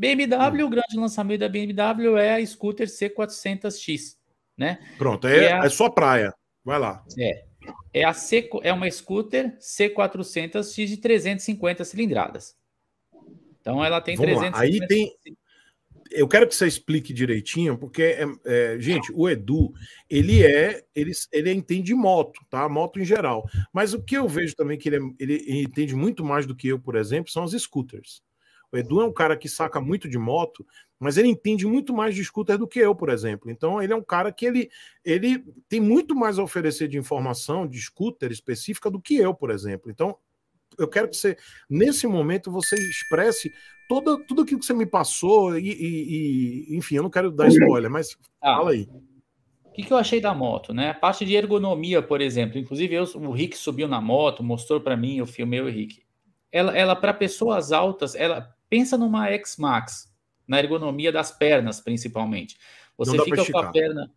BMW, hum. o grande lançamento da BMW é a scooter C400X, né? Pronto, é, é, a... é sua praia. Vai lá. É. É, a C, é uma scooter C400X de 350 cilindradas. Então ela tem Vamos 350 lá. Aí tem eu quero que você explique direitinho, porque, é, é, gente, o Edu, ele é, ele, ele entende moto, tá? Moto em geral. Mas o que eu vejo também que ele, é, ele, ele, entende muito mais do que eu, por exemplo, são as scooters. O Edu é um cara que saca muito de moto, mas ele entende muito mais de scooter do que eu, por exemplo. Então, ele é um cara que ele, ele tem muito mais a oferecer de informação de scooter específica do que eu, por exemplo. Então, eu quero que você, nesse momento, você expresse toda, tudo aquilo que você me passou e, e, e enfim, eu não quero dar spoiler, mas ah, fala aí. O que, que, eu achei da moto, né? A parte de ergonomia, por exemplo. Inclusive, eu, o Rick subiu na moto, mostrou para mim, eu filmei o Rick. Ela, ela para pessoas altas, ela Pensa numa X-Max, na ergonomia das pernas, principalmente. Você fica com a perna.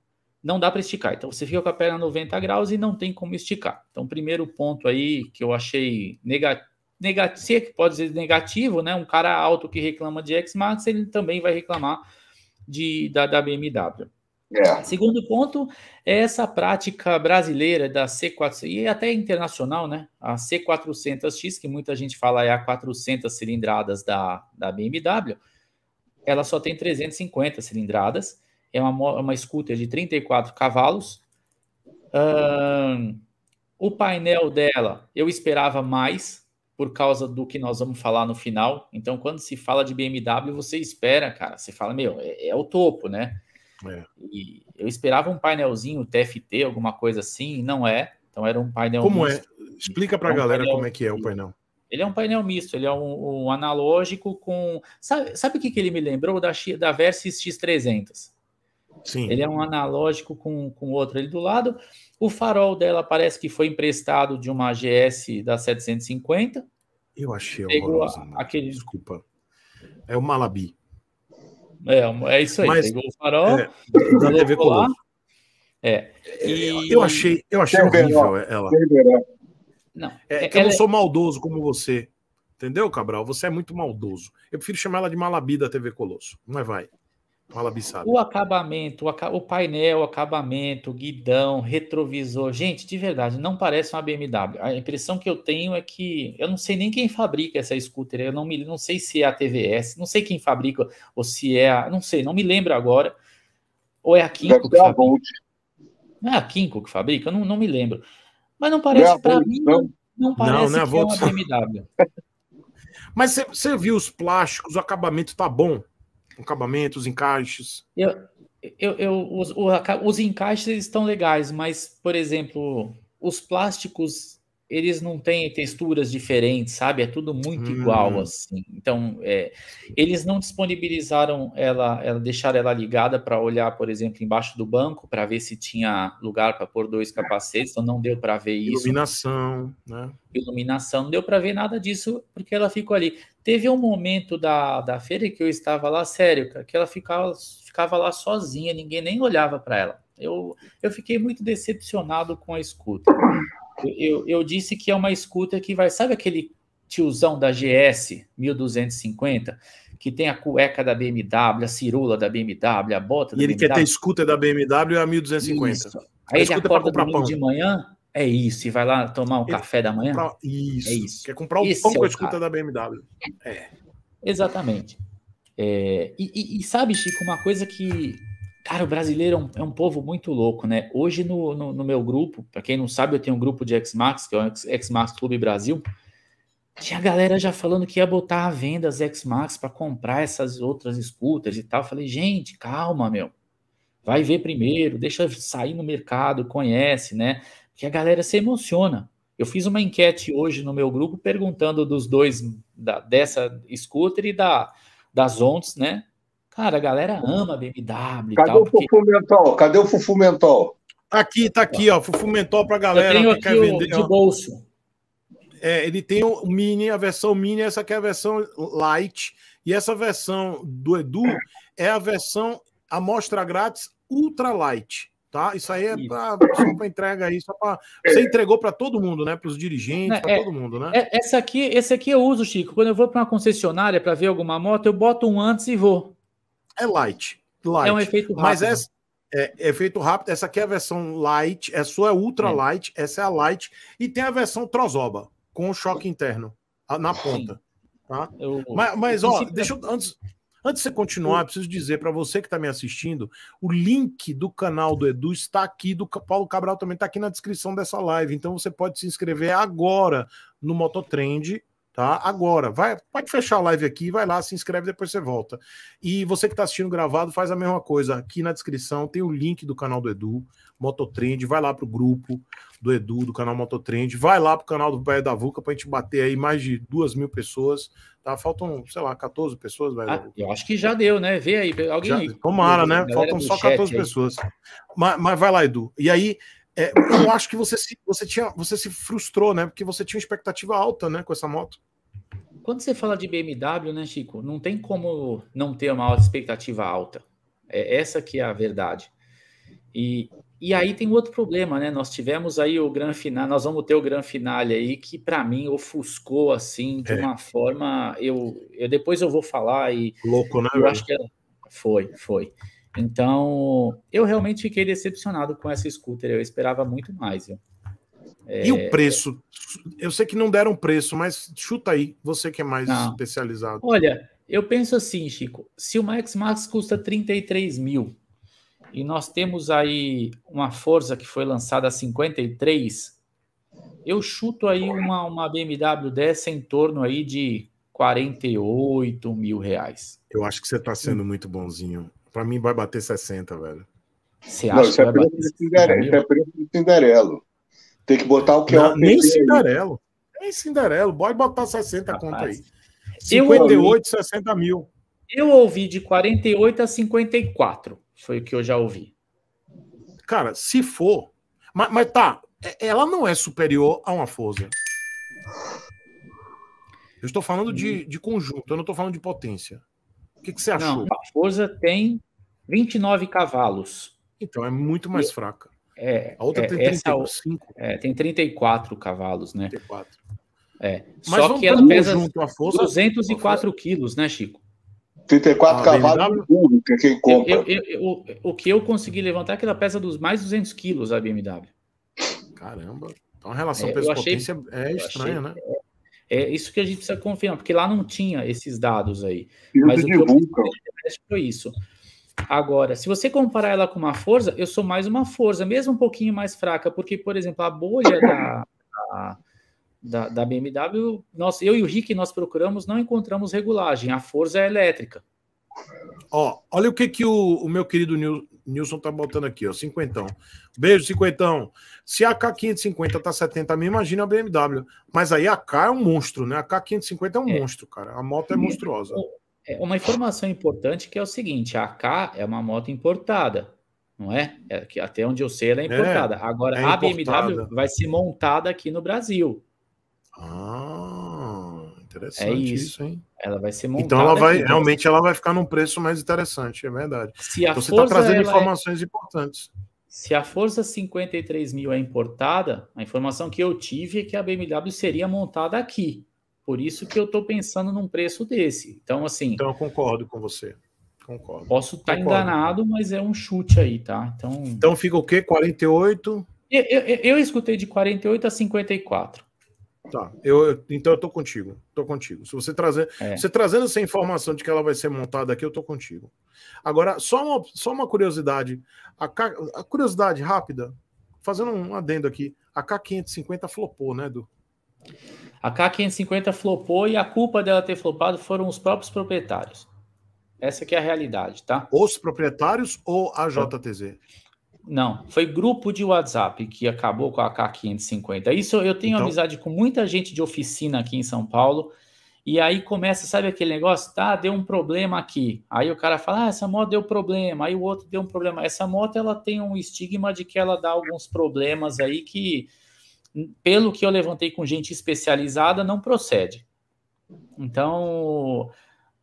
Não dá para esticar. Então você fica com a perna 90 graus e não tem como esticar. Então, primeiro ponto aí que eu achei negativo negativo, é que pode ser negativo, né? Um cara alto que reclama de X-Max, ele também vai reclamar de, da, da BMW. É. Segundo ponto, é essa prática brasileira da C400 e até internacional, né? A C400X, que muita gente fala é a 400 cilindradas da, da BMW, ela só tem 350 cilindradas, é uma, uma scooter de 34 cavalos. Um, o painel dela eu esperava mais por causa do que nós vamos falar no final. Então, quando se fala de BMW, você espera, cara. Você fala, meu, é, é o topo, né? É. E eu esperava um painelzinho TFT, alguma coisa assim, e não é. Então era um painel. Como é? misto. é? Explica para a é um galera como é que é o painel. Ele é um painel misto, ele é um, um analógico com. Sabe, sabe o que, que ele me lembrou? Da, da Versys X300. Sim. Ele é um analógico com, com outro ali do lado. O farol dela parece que foi emprestado de uma GS da 750. Eu achei horroroso. Aquele... Desculpa. É o Malabi. É, é isso aí. Mas, pegou o farol. É, da TV Colosso. É. E... Eu achei, eu achei Perderão. horrível ela. Não. É, que é, ela... eu não é sou maldoso como você. Entendeu, Cabral? Você é muito maldoso. Eu prefiro chamar ela de Malabida TV Colosso. Mas vai. O acabamento, o, painel, o acabamento, guidão, retrovisor. Gente, de verdade, não parece uma BMW. A impressão que eu tenho é que eu não sei nem quem fabrica essa scooter. Eu não, me, não sei se é a TVS, não sei quem fabrica ou se é a. Não sei, não me lembro agora. Ou é a Kinko que fabrica. Não é a Kinko que fabrica? não, não me lembro. Mas não parece, é para mim, não, não parece não, não é que é uma BMW. Mas você viu os plásticos, o acabamento tá bom acabamentos, encaixes? Eu, eu, eu os, os encaixes estão legais, mas, por exemplo, os plásticos eles não têm texturas diferentes, sabe? É tudo muito hum. igual, assim. Então, é, eles não disponibilizaram ela, ela deixaram ela ligada para olhar, por exemplo, embaixo do banco para ver se tinha lugar para pôr dois capacetes, então não deu para ver isso. Iluminação, né? Iluminação, não deu para ver nada disso porque ela ficou ali. Teve um momento da, da feira que eu estava lá, sério, que ela ficava, ficava lá sozinha, ninguém nem olhava para ela. Eu, eu fiquei muito decepcionado com a escuta. Eu, eu disse que é uma scooter que vai. Sabe aquele tiozão da GS 1250, que tem a cueca da BMW, a cirula da BMW, a bota da E ele BMW. quer ter scooter da BMW a 1250. Isso. É Aí a ele acorda pão de manhã, é isso, e vai lá tomar um ele café da manhã. Comprar... É isso. É isso. Quer comprar o Esse pão é com a scooter da BMW. É. Exatamente. É... E, e, e sabe, Chico, uma coisa que Cara, o brasileiro é um, é um, povo muito louco, né? Hoje no, no, no meu grupo, para quem não sabe, eu tenho um grupo de X-Max, que é o X-Max Clube Brasil. Tinha galera já falando que ia botar à venda as X-Max para comprar essas outras scooters e tal. falei, gente, calma, meu. Vai ver primeiro, deixa sair no mercado, conhece, né? Porque a galera se emociona. Eu fiz uma enquete hoje no meu grupo perguntando dos dois, da, dessa scooter e da, das ONTs, né? Cara, a galera ama BMW. Cadê tal, o porque... Fufu Mentol? Cadê o Fufu Mentol? Tá aqui, tá aqui, ó. Fufu Mentol pra galera. Eu tenho que aqui quer vender, de bolso. É, ele tem o mini, a versão mini, essa aqui é a versão light. E essa versão do Edu é a versão amostra grátis ultra light. Tá? Isso aí é pra, só para entrega aí, só para você entregou para todo mundo, né? Para os dirigentes, né, para é, todo mundo, né? É, essa aqui, esse aqui eu uso, Chico. Quando eu vou para uma concessionária para ver alguma moto, eu boto um antes e vou. É light. light. É um efeito rápido. Mas essa, é, efeito rápido. Essa aqui é a versão light, essa é sua é ultra light, essa é a light. E tem a versão trozoba, com choque interno, na ponta. Tá? Eu, mas, mas eu ó, deixa eu. Antes, Antes de você continuar, eu preciso dizer para você que está me assistindo, o link do canal do Edu está aqui, do Paulo Cabral também está aqui na descrição dessa live. Então você pode se inscrever agora no Mototrend tá? Agora, vai, pode fechar a live aqui, vai lá, se inscreve, depois você volta. E você que está assistindo gravado, faz a mesma coisa. Aqui na descrição tem o link do canal do Edu, Mototrend, vai lá pro grupo do Edu, do canal Mototrend, vai lá pro canal do Pai da para a gente bater aí mais de duas mil pessoas, tá? Faltam, sei lá, 14 pessoas, Ah, eu acho que já deu, né? Vê aí, alguém... Já, tomara, né? Faltam só 14 aí. pessoas. Mas, mas vai lá, Edu. E aí, é, eu acho que você se, você, tinha, você se frustrou, né? Porque você tinha expectativa alta, né, com essa moto. Quando você fala de BMW, né, Chico, não tem como não ter uma expectativa alta. É essa que é a verdade. E, e aí tem outro problema, né? Nós tivemos aí o gran final, nós vamos ter o gran finale aí que para mim ofuscou assim de é. uma forma. Eu, eu depois eu vou falar e louco, né? Eu velho? acho que é, foi, foi. Então, eu realmente fiquei decepcionado com essa scooter, eu esperava muito mais. Viu? É... E o é, preço? Eu sei que não deram preço, mas chuta aí, você que é mais não. especializado. Olha, eu penso assim, Chico, se uma X-Max custa 33 mil e nós temos aí uma Forza que foi lançada a 53, eu chuto aí uma, uma BMW dessa em torno aí de 48 mil reais. Eu acho que você está sendo muito bonzinho. Para mim vai bater 60, velho. Você acha não, isso, que é vai bater Cinderelo, isso é preço de Cinderelo. Tem que botar o que é não, é o Nem Cinderelo. Nem Cinderelo. Pode botar 60 Rapaz, conta aí. 58, 60 mil. Eu ouvi de 48 a 54. Foi o que eu já ouvi. Cara, se for. Mas, mas tá, é, ela não é superior a uma Forza. Eu estou falando de, de conjunto, eu não estou falando de potência. O que, que você achou? Não, a Forza tem 29 cavalos. Então é muito mais e, fraca. É, a outra é, tem 35. É, é, tem 34 cavalos, né? 34. É. Mas Só que ela pesa junto, a Forza, 204 a quilos, né, Chico? 34 ah, cavalos puro, é que é quem compra. Eu, eu, eu, o que eu consegui levantar é que ela pesa dos mais 200 quilos a BMW. Caramba. Então a relação é, peso-potência é estranha, achei, né? É isso que a gente precisa confirmar, porque lá não tinha esses dados aí. Mas o que eu foi isso. Agora, se você comparar ela com uma força, eu sou mais uma força, mesmo um pouquinho mais fraca, porque, por exemplo, a bolha da, da da, BMW, nós, eu e o Rick, nós procuramos, não encontramos regulagem, a força é elétrica. Ó, olha o que, que o, o meu querido Nil, Nilson tá botando aqui, ó, cinquentão. Beijo, cinquentão. Se a K550 tá 70 mil, imagina a BMW. Mas aí a K é um monstro, né? A K550 é um é. monstro, cara. A moto é monstruosa. É, é uma informação importante que é o seguinte, a K é uma moto importada, não é? é que até onde eu sei ela é, é importada. É, Agora, é importada. a BMW vai ser montada aqui no Brasil. Ah... Interessante é isso. isso. hein? Ela vai ser então montada. Então ela vai aqui, né? realmente ela vai ficar num preço mais interessante, é verdade. então você está trazendo é informações é... importantes. Se a Força 53 mil é importada, a informação que eu tive é que a BMW seria montada aqui. Por isso que eu estou pensando num preço desse. Então, assim. Então, eu concordo com você. Concordo. Posso estar tá enganado, mas é um chute aí, tá? Então, então fica o quê? 48? Eu, eu, eu escutei de 48 a 54. Tá, eu, então eu tô contigo, tô contigo. Se você trazer, é. você trazendo essa informação de que ela vai ser montada aqui, eu tô contigo. Agora, só uma, só uma curiosidade, a, a curiosidade rápida, fazendo um adendo aqui, a K550 flopou, né, Edu? A K550 flopou e a culpa dela ter flopado foram os próprios proprietários. Essa que é a realidade, tá? Os proprietários ou a JTZ? Não, foi grupo de WhatsApp que acabou com a K550. Isso eu tenho então... amizade com muita gente de oficina aqui em São Paulo. E aí começa, sabe aquele negócio? Tá, deu um problema aqui. Aí o cara fala, ah, essa moto deu problema. Aí o outro deu um problema. Essa moto, ela tem um estigma de que ela dá alguns problemas aí que, pelo que eu levantei com gente especializada, não procede. Então,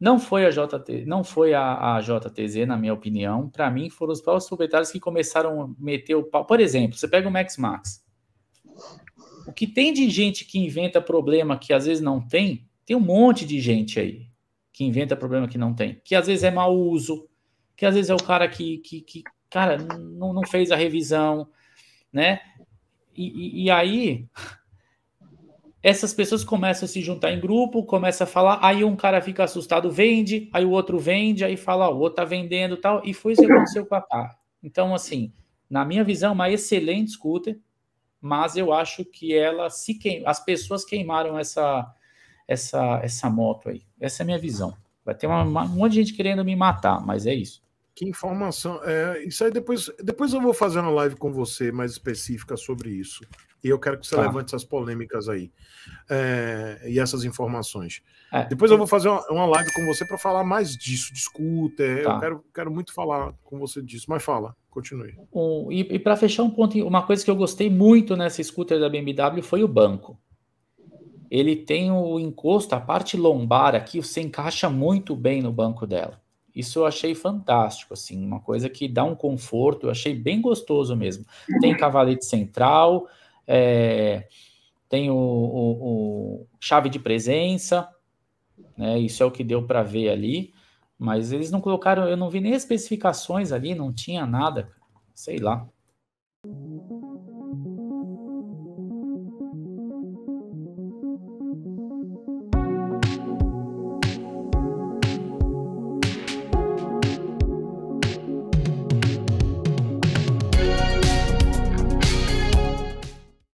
não foi a JT, não foi a, a JTZ, na minha opinião. Para mim, foram os próprios proprietários que começaram a meter o pau. Por exemplo, você pega o Max Max. O que tem de gente que inventa problema que às vezes não tem, tem um monte de gente aí que inventa problema que não tem. Que às vezes é mau uso, que às vezes é o cara que, que, que cara, não, não fez a revisão, né? E, e, e aí essas pessoas começam a se juntar em grupo, começa a falar, aí um cara fica assustado, vende, aí o outro vende, aí fala, o outro tá vendendo tal, e foi isso que aconteceu com a TAR. Então, assim, na minha visão, é uma excelente scooter, mas eu acho que ela se queim... as pessoas queimaram essa, essa, essa moto aí. Essa é a minha visão. Vai ter uma, uma, um monte de gente querendo me matar, mas é isso. Que informação. É, isso aí depois, depois eu vou fazer uma live com você mais específica sobre isso. E eu quero que você tá. levante essas polêmicas aí é, e essas informações. É, depois eu vou fazer uma, uma live com você para falar mais disso, discuta. É, tá. Eu quero, quero muito falar com você disso, mas fala, continue. Um, e, e para fechar um ponto, uma coisa que eu gostei muito nessa scooter da BMW foi o banco. Ele tem o encosto, a parte lombar aqui, você encaixa muito bem no banco dela. Isso eu achei fantástico, assim, uma coisa que dá um conforto, eu achei bem gostoso mesmo. Tem cavalete central, é, tem o, o, o, chave de presença, né? Isso é o que deu para ver ali, mas eles não colocaram, eu não vi nem especificações ali, não tinha nada, sei lá.